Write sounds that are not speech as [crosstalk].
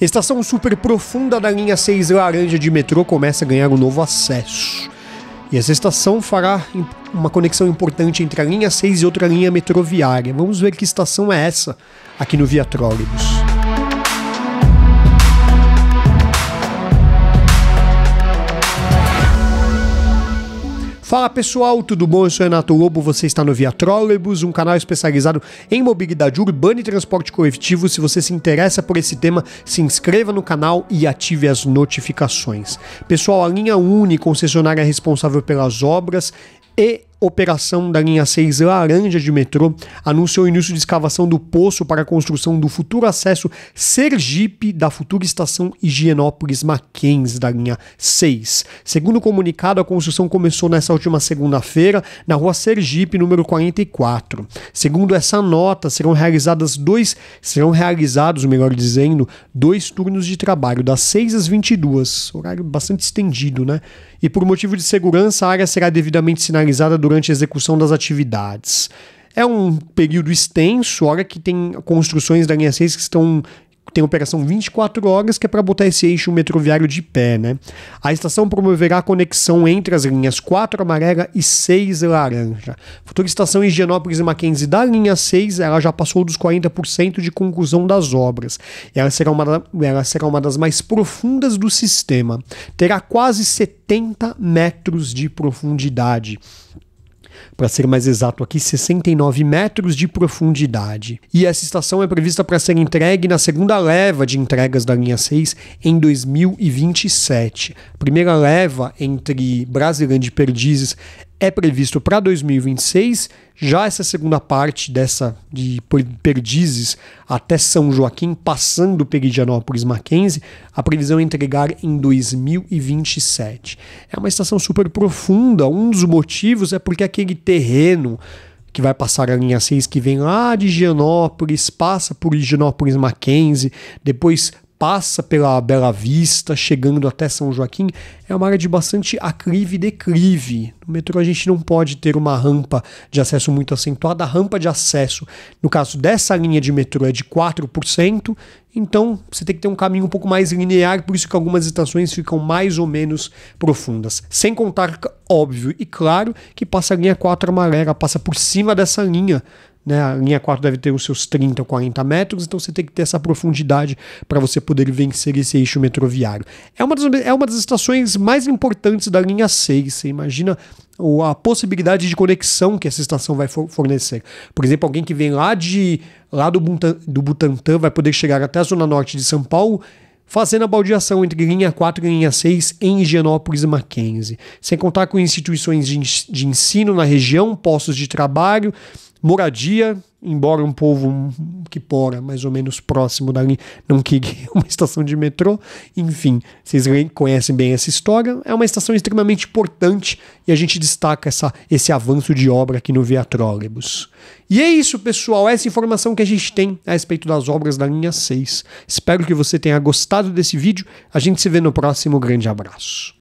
Estação super profunda da linha 6 laranja de metrô começa a ganhar um novo acesso. E essa estação fará uma conexão importante entre a linha 6 e outra linha metroviária. Vamos ver que estação é essa aqui no Via Trólebus. Fala pessoal, tudo bom? Eu sou Renato Lobo, você está no Via Trolleybus, um canal especializado em mobilidade urbana e transporte coletivo. Se você se interessa por esse tema, se inscreva no canal e ative as notificações. Pessoal, a linha Uni, concessionária responsável pelas obras e operação da linha 6 laranja de metrô anunciou o início de escavação do poço para a construção do futuro acesso Sergipe da futura estação Higienópolis Mackenzie da linha 6. Segundo o comunicado, a construção começou nessa última segunda-feira na rua Sergipe, número 44. Segundo essa nota, serão realizadas dois, serão realizados, melhor dizendo, dois turnos de trabalho das 6 às 22, horário bastante estendido, né? E por motivo de segurança, a área será devidamente sinalizada do durante a execução das atividades. É um período extenso, hora que tem construções da linha 6 que estão tem operação 24 horas, que é para botar esse eixo metroviário de pé, né? A estação promoverá a conexão entre as linhas 4 amarela e 6 laranja. Futura estação Higienópolis e Mackenzie da linha 6, ela já passou dos 40% de conclusão das obras. Ela será, uma, ela será uma das mais profundas do sistema. Terá quase 70 metros de profundidade para ser mais exato aqui, 69 metros de profundidade. E essa estação é prevista para ser entregue na segunda leva de entregas da linha 6 em 2027. A primeira leva entre Brasilândia e Perdizes é previsto para 2026. Já essa segunda parte dessa de Perdizes até São Joaquim, passando Peridianópolis Mackenzie, a previsão é entregar em 2027. É uma estação super profunda. Um dos motivos é porque aquele terreno que vai passar a linha 6 que vem lá de Gianópolis, passa por Higienópolis Mackenzie, depois passa pela Bela Vista, chegando até São Joaquim, é uma área de bastante aclive e declive. No metrô a gente não pode ter uma rampa de acesso muito acentuada. A rampa de acesso, no caso dessa linha de metrô, é de 4%, então você tem que ter um caminho um pouco mais linear, por isso que algumas estações ficam mais ou menos profundas. Sem contar, óbvio e claro, que passa a linha 4 amarela, passa por cima dessa linha né? A linha 4 deve ter os seus 30 ou 40 metros, então você tem que ter essa profundidade para você poder vencer esse eixo metroviário. É uma, das, é uma das estações mais importantes da linha 6. Você imagina a possibilidade de conexão que essa estação vai fornecer. Por exemplo, alguém que vem lá de lá do, Butan, do Butantã vai poder chegar até a zona norte de São Paulo fazendo a baldeação entre linha 4 e linha 6 em Higienópolis e Mackenzie. Sem contar com instituições de, de ensino na região, postos de trabalho, moradia, embora um povo que pora, mais ou menos próximo dali não queria [laughs] uma estação de metrô. Enfim, vocês conhecem bem essa história. É uma estação extremamente importante e a gente destaca essa, esse avanço de obra aqui no Via Trólebus. E é isso, pessoal. Essa informação que a gente tem a respeito das obras da linha 6. Espero que você tenha gostado desse vídeo. A gente se vê no próximo. Grande abraço.